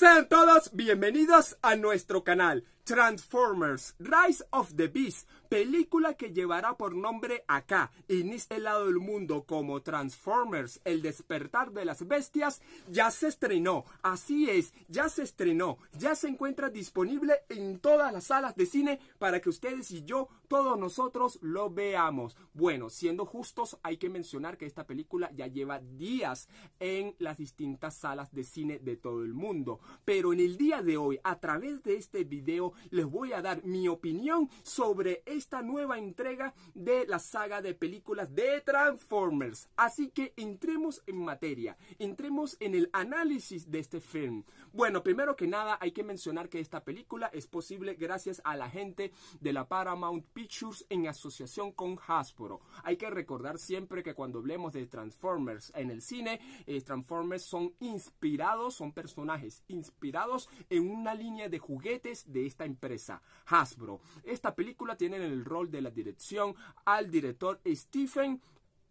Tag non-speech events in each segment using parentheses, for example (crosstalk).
Sean todas bienvenidas a nuestro canal. Transformers Rise of the Beast, película que llevará por nombre acá, en este lado del mundo como Transformers, el despertar de las bestias, ya se estrenó. Así es, ya se estrenó, ya se encuentra disponible en todas las salas de cine para que ustedes y yo, todos nosotros, lo veamos. Bueno, siendo justos, hay que mencionar que esta película ya lleva días en las distintas salas de cine de todo el mundo. Pero en el día de hoy, a través de este video, les voy a dar mi opinión sobre esta nueva entrega de la saga de películas de Transformers. Así que entremos en materia, entremos en el análisis de este film. Bueno, primero que nada hay que mencionar que esta película es posible gracias a la gente de la Paramount Pictures en asociación con Hasbro. Hay que recordar siempre que cuando hablemos de Transformers en el cine, eh, Transformers son inspirados, son personajes inspirados en una línea de juguetes de este esta empresa, Hasbro. Esta película tiene el rol de la dirección al director Stephen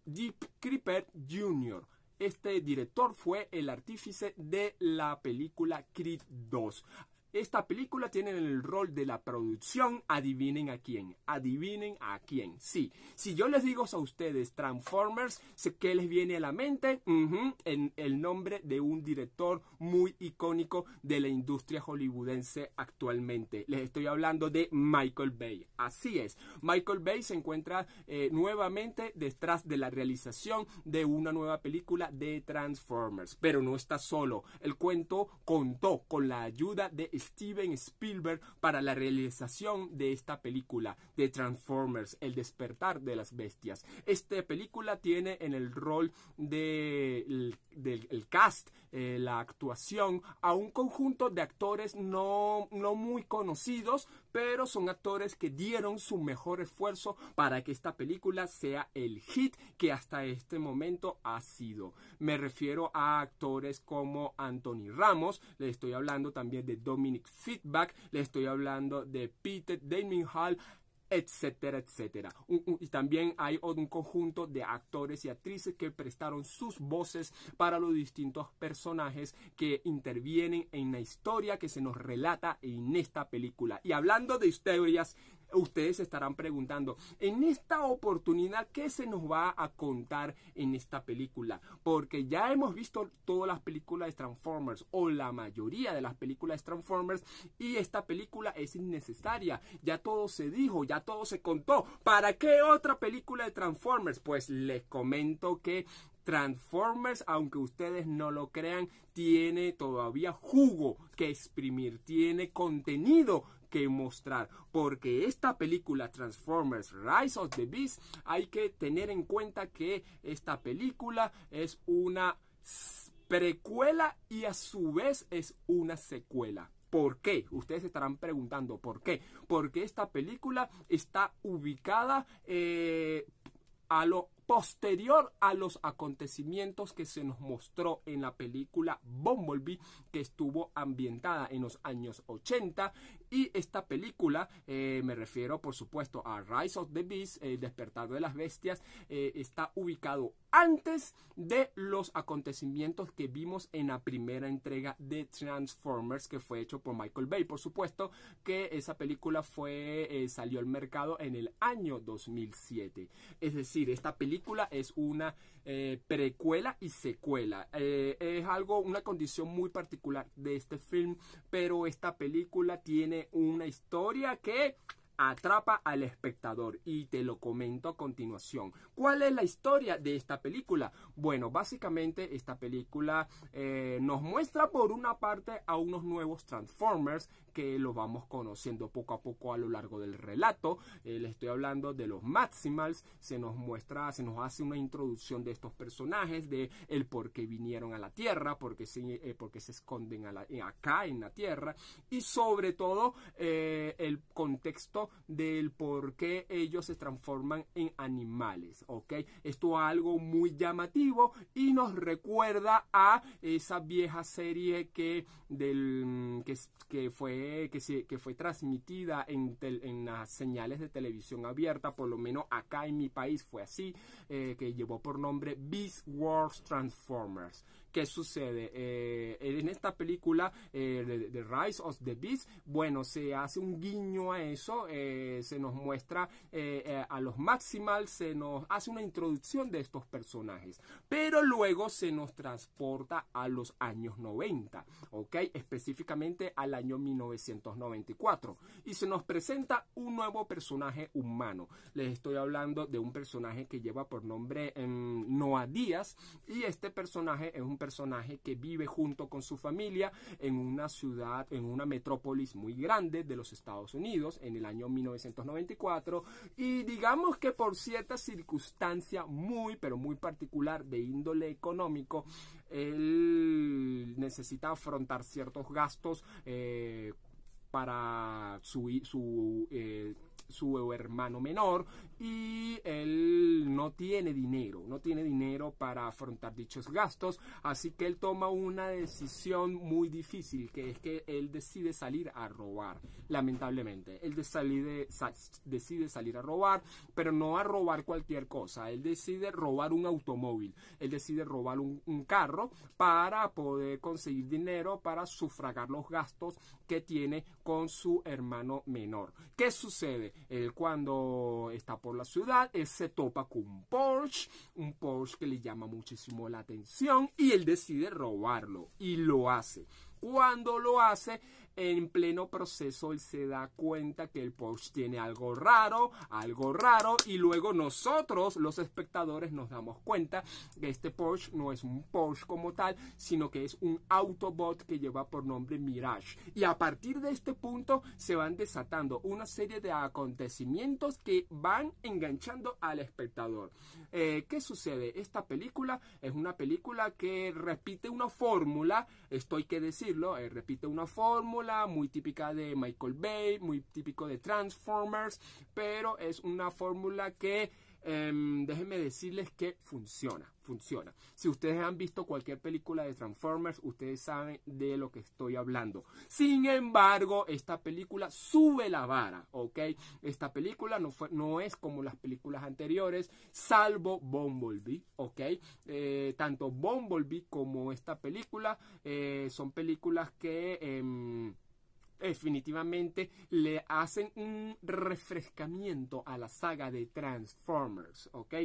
Deep Creeper Jr. Este director fue el artífice de la película Creed 2. Esta película tiene el rol de la producción. Adivinen a quién. Adivinen a quién. Sí. Si yo les digo a ustedes Transformers, ¿qué les viene a la mente? en el nombre de un director muy icónico de la industria hollywoodense actualmente. Les estoy hablando de Michael Bay. Así es. Michael Bay se encuentra eh, nuevamente detrás de la realización de una nueva película de Transformers. Pero no está solo. El cuento contó con la ayuda de Steven Spielberg para la realización de esta película de Transformers, El despertar de las bestias. Esta película tiene en el rol del de, cast, eh, la actuación, a un conjunto de actores no, no muy conocidos, pero son actores que dieron su mejor esfuerzo para que esta película sea el hit que hasta este momento ha sido. Me refiero a actores como Anthony Ramos, le estoy hablando también de Dominic Feedback, le estoy hablando de Peter Damien Hall, etcétera, etcétera. y también hay un conjunto de actores y actrices que prestaron sus voces para los distintos personajes que intervienen en la historia que se nos relata en esta película. Y hablando de historias, ustedes estarán preguntando, en esta oportunidad, ¿qué se nos va a contar en esta película? Porque ya hemos visto todas las películas de Transformers o la mayoría de las películas de Transformers y esta película es innecesaria. Ya todo se dijo, ya todo se contó. ¿Para qué otra película de Transformers? Pues les comento que Transformers, aunque ustedes no lo crean, tiene todavía jugo que exprimir, tiene contenido que mostrar. Porque esta película Transformers Rise of the Beast, hay que tener en cuenta que esta película es una precuela y a su vez es una secuela. ¿Por qué? Ustedes estarán preguntando, ¿por qué? Porque esta película está ubicada eh, a lo posterior a los acontecimientos que se nos mostró en la película Bumblebee, que estuvo ambientada en los años 80. Y esta película, eh, me refiero por supuesto a Rise of the Beast, el eh, Despertar de las Bestias, eh, está ubicado antes de los acontecimientos que vimos en la primera entrega de Transformers que fue hecho por Michael Bay. Por supuesto que esa película fue eh, salió al mercado en el año 2007. Es decir, esta película es una eh, precuela y secuela. Eh, es algo una condición muy particular de este film, pero esta película tiene una historia que atrapa al espectador y te lo comento a continuación. ¿Cuál es la historia de esta película? Bueno, básicamente esta película eh, nos muestra por una parte a unos nuevos Transformers que lo vamos conociendo poco a poco a lo largo del relato. Eh, le estoy hablando de los Maximals, se nos muestra, se nos hace una introducción de estos personajes, de el por qué vinieron a la Tierra, por qué se, eh, se esconden eh, acá en la Tierra y sobre todo el contexto del por qué ellos se transforman en animales, Esto es algo muy llamativo y nos recuerda a esa vieja serie que, del, mm, que fue que, fue transmitida en, las señales de televisión abierta, por lo menos acá en mi país fue así, eh, que llevó por nombre Beast Wars Transformers, ¿Qué sucede? Eh, en esta película, eh, de The Rise of the Beast, bueno, se hace un guiño a eso, eh, se nos muestra a los Maximals, se nos hace una introducción de estos personajes, pero luego se nos transporta a los años 90, ¿ok? Específicamente al año 1994, y se nos presenta un nuevo personaje humano. Les estoy hablando de un personaje que lleva por nombre em, Noah Díaz, y este personaje es un personaje que vive junto con su familia en una ciudad, en una metrópolis muy grande de los Estados Unidos en el año 1994 y digamos que por cierta circunstancia muy pero muy particular de índole económico, él necesita afrontar ciertos gastos eh, para su... su eh, su hermano menor y él no tiene dinero, no tiene dinero para afrontar dichos gastos, así que él toma una decisión muy difícil, que es que él decide salir a robar, lamentablemente. Él decide, decide salir a robar, pero no a robar cualquier cosa, él decide robar un automóvil, él decide robar un, un carro para poder conseguir dinero para sufragar los gastos que tiene con su hermano menor. ¿Qué sucede? Él eh, cuando está por la ciudad, él se topa con un Porsche, un Porsche que le llama muchísimo la atención y él decide robarlo y lo hace. Cuando lo hace, en pleno proceso él se da cuenta que el Porsche tiene algo raro, algo raro, y luego nosotros, los espectadores, nos damos cuenta que este Porsche no es un Porsche como tal, sino que es un Autobot que lleva por nombre Mirage. Y a partir de este punto se van desatando una serie de acontecimientos que van enganchando al espectador. Eh, ¿Qué sucede? Esta película es una película que repite una fórmula, esto hay que decirlo, eh, repite una fórmula, muy típica de Michael Bay, muy típico de Transformers, pero es una fórmula que Em, déjenme decirles que funciona, funciona. Si ustedes han visto cualquier película de Transformers, ustedes saben de lo que estoy hablando. Sin embargo, esta película sube la vara, ¿ok? Esta película no, no es como las películas anteriores, salvo Bumblebee, ¿ok? Eh, tanto Bumblebee como esta película eh, son películas que em, definitivamente le hacen un refrescamiento a la saga de Transformers, ¿ok?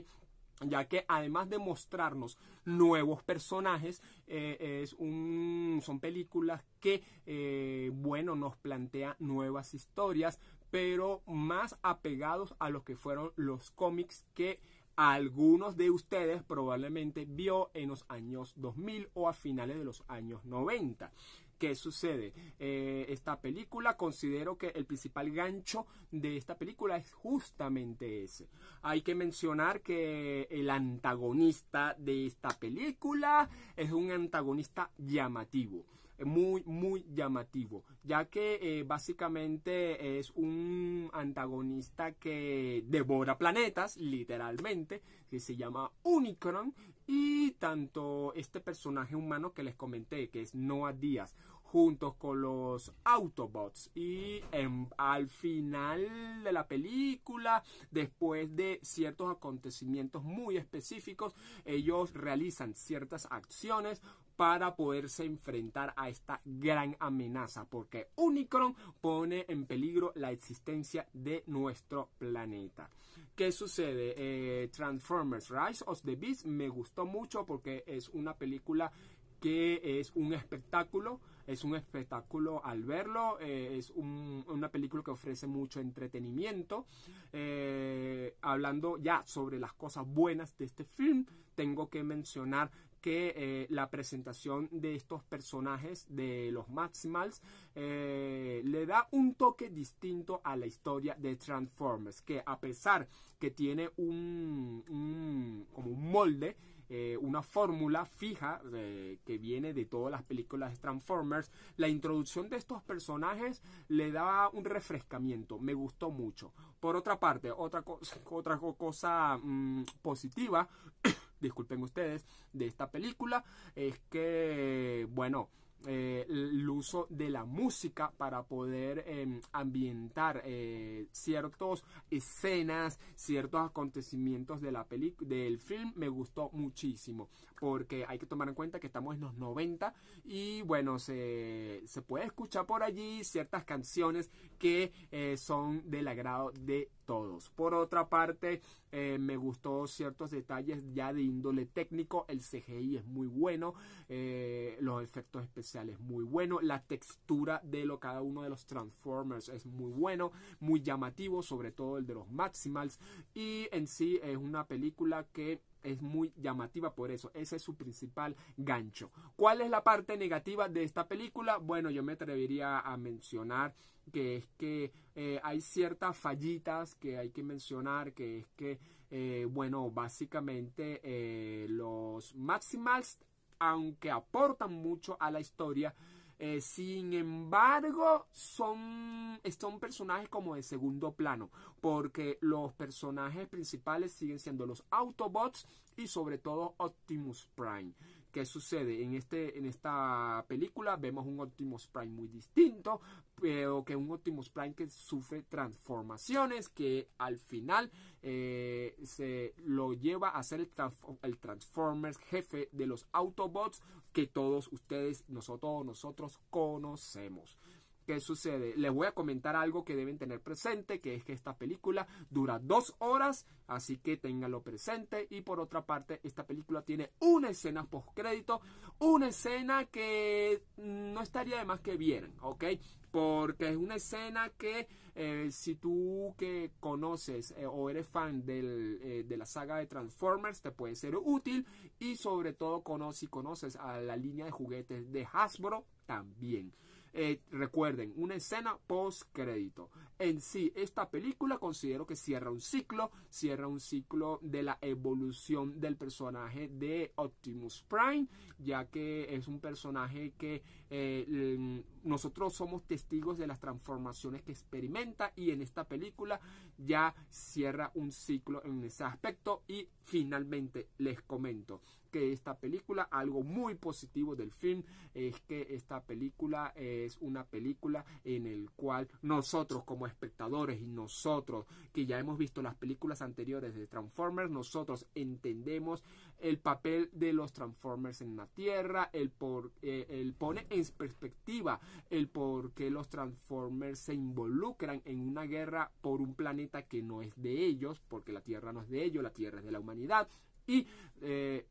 ya que además de mostrarnos nuevos personajes, eh, son películas que, eh, bueno, nos plantea nuevas historias, pero más apegados a lo que fueron los cómics que algunos de ustedes probablemente vio en los años 2000 o a finales de los años 90. ¿Qué sucede? Eh, esta película, considero que el principal gancho de esta película es justamente ese. Hay que mencionar que el antagonista de esta película es un antagonista llamativo muy, muy llamativo, ya que eh, básicamente es un antagonista que devora planetas, literalmente, que se llama Unicron, y tanto este personaje humano que les comenté, que es Noah Díaz, junto con los Autobots. Y al final de la película, después de ciertos acontecimientos muy específicos, ellos realizan ciertas acciones para poderse enfrentar a esta gran amenaza, porque Unicron pone en peligro la existencia de nuestro planeta. ¿Qué sucede? Eh, Transformers Rise of the Beast me gustó mucho porque es una película que es un espectáculo, es un espectáculo al verlo, eh, es una película que ofrece mucho entretenimiento. Eh, hablando ya sobre las cosas buenas de este film, tengo que mencionar que eh, la presentación de estos personajes de los Maximals eh, le da un toque distinto a la historia de Transformers, que a pesar que tiene un, como un molde, eh, una fórmula fija que viene de todas las películas de Transformers. La introducción de estos personajes le da un refrescamiento, me gustó mucho. Por otra parte, otra, (laughs) cosa, otra mm, cosa positiva disculpen ustedes, de esta película es que, bueno, eh, el uso de la música para poder em, ambientar eh, Ciertos ciertas escenas, ciertos acontecimientos de la del film me gustó muchísimo porque hay que tomar en cuenta que estamos en los 90 y bueno, se, se puede escuchar por allí ciertas canciones que eh, son del agrado de todos. Por otra parte, eh, me gustó ciertos detalles ya de índole técnico, el CGI es muy bueno, eh, los efectos especiales muy buenos, la textura de lo cada uno de los Transformers es muy bueno, muy llamativo, sobre todo el de los Maximals y en sí es una película que es muy llamativa por eso. Ese es su principal gancho. ¿Cuál es la parte negativa de esta película? Bueno, yo me atrevería a mencionar que es que eh, hay ciertas fallitas que hay que mencionar, que es que, eh, bueno, básicamente eh, los Maximals, aunque aportan mucho a la historia, sin embargo, son, son personajes como de segundo plano, porque los personajes principales siguen siendo los Autobots y sobre todo Optimus Prime ¿Qué sucede? Este, en, esta película vemos un Optimus Prime muy distinto, pero que un Optimus Prime que sufre transformaciones, que al final eh, se lo lleva a ser el, el Transformers jefe de los Autobots que todos ustedes, nosotros, nosotros conocemos. ¿Qué sucede? Les voy a comentar algo que deben tener presente, que es que esta película dura dos horas, así que ténganlo presente. Y por otra parte, esta película tiene una escena postcrédito, una escena que no estaría de más que vieran, ¿ok? Porque es una escena que eh, si tú que conoces eh, o eres fan eh, de la saga de Transformers, te puede ser útil. Y sobre todo, conoce si conoces a la línea de juguetes de Hasbro, también. Eh, recuerden, una escena post crédito. En sí, esta película considero que cierra un ciclo, cierra un ciclo de la evolución del personaje de Optimus Prime, ya que es un personaje que eh, nosotros somos testigos de las transformaciones que experimenta y en esta película ya cierra un ciclo en ese aspecto y finalmente les comento que esta película, algo muy positivo del film es que esta película es una película en el cual nosotros como espectadores y nosotros que ya hemos visto las películas anteriores de Transformers, nosotros entendemos el papel de los Transformers en la Tierra, el, por, eh, el pone en perspectiva el por qué los Transformers se involucran en una guerra por un planeta que no es de ellos, porque la Tierra no es de ellos, la Tierra es de la humanidad, y, eh,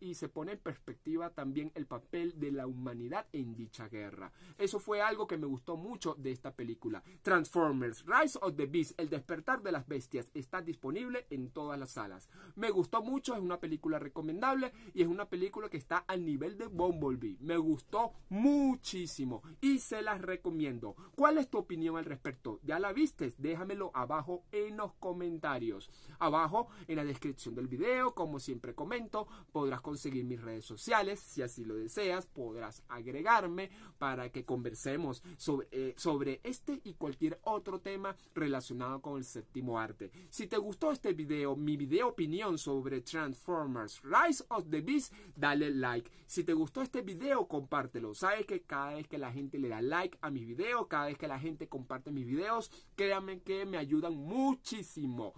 y, se pone en perspectiva también el papel de la humanidad en dicha guerra. Eso fue algo que me gustó mucho de esta película. Transformers, Rise of the Beast, El despertar de las bestias, está disponible en todas las salas. Me gustó mucho, es una película recomendable y es una película que está al nivel de Bumblebee. Me gustó muchísimo y se las recomiendo. ¿Cuál es tu opinión al respecto? ¿Ya la viste? Déjamelo abajo en los comentarios. Abajo en la descripción del video, como siempre comento, podrás conseguir mis redes sociales, si así lo deseas, podrás agregarme para que conversemos sobre, eh, sobre este y cualquier otro tema relacionado con el séptimo arte. Si te gustó este video, mi video opinión sobre Transformers Rise of the Beast, dale like. Si te gustó este video, compártelo. Sabes que cada vez que la gente le da like a mis videos, cada vez que la gente comparte mis videos, créanme que me ayudan muchísimo.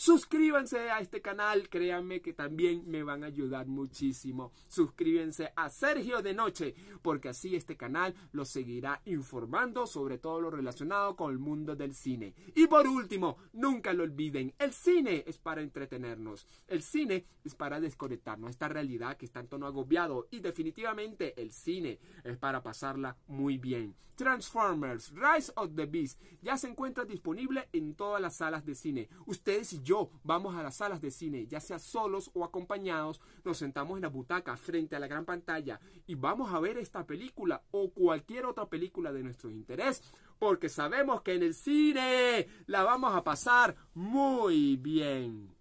Suscríbanse a este canal, créanme que también me van a ayudar muchísimo. Suscríbanse a Sergio de Noche, porque así este canal los seguirá informando sobre todo lo relacionado con el mundo del cine. Y por último, nunca lo olviden, el cine es para entretenernos, el cine es para desconectarnos esta realidad que es tanto no agobiado y definitivamente el cine es para pasarla muy bien. Transformers, Rise of the Beast ya se encuentra disponible en todas las salas de cine. Ustedes y yo vamos a las salas de cine, ya sea solos o acompañados, nos sentamos en la butaca frente a la gran pantalla y vamos a ver esta película o cualquier otra película de nuestro interés, porque sabemos que en el cine la vamos a pasar muy bien.